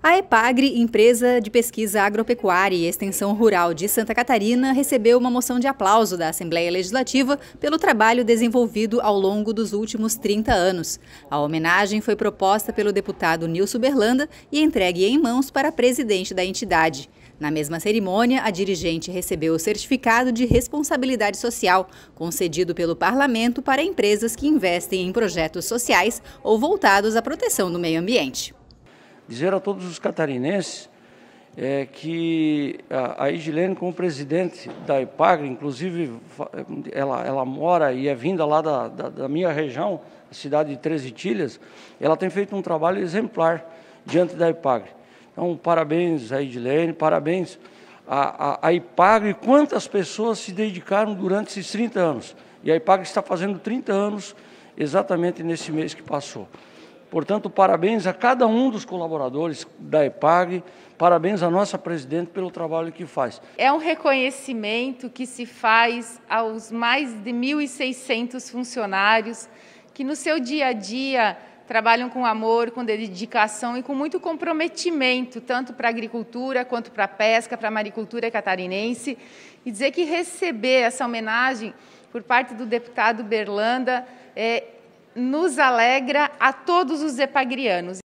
A EPAGRE, empresa de pesquisa agropecuária e extensão rural de Santa Catarina, recebeu uma moção de aplauso da Assembleia Legislativa pelo trabalho desenvolvido ao longo dos últimos 30 anos. A homenagem foi proposta pelo deputado Nilson Berlanda e entregue em mãos para a presidente da entidade. Na mesma cerimônia, a dirigente recebeu o certificado de responsabilidade social, concedido pelo parlamento para empresas que investem em projetos sociais ou voltados à proteção do meio ambiente. Dizer a todos os catarinenses é que a Edilene, como presidente da IPAGRE, inclusive ela, ela mora e é vinda lá da, da, da minha região, a cidade de Três Itilhas, ela tem feito um trabalho exemplar diante da IPAGRE. Então, parabéns à Edilene, parabéns à, a IPAG e quantas pessoas se dedicaram durante esses 30 anos. E a IPAG está fazendo 30 anos exatamente nesse mês que passou. Portanto, parabéns a cada um dos colaboradores da IPAG, parabéns à nossa presidente pelo trabalho que faz. É um reconhecimento que se faz aos mais de 1.600 funcionários que no seu dia a dia trabalham com amor, com dedicação e com muito comprometimento, tanto para a agricultura quanto para a pesca, para a maricultura catarinense. E dizer que receber essa homenagem por parte do deputado Berlanda é, nos alegra a todos os epagrianos.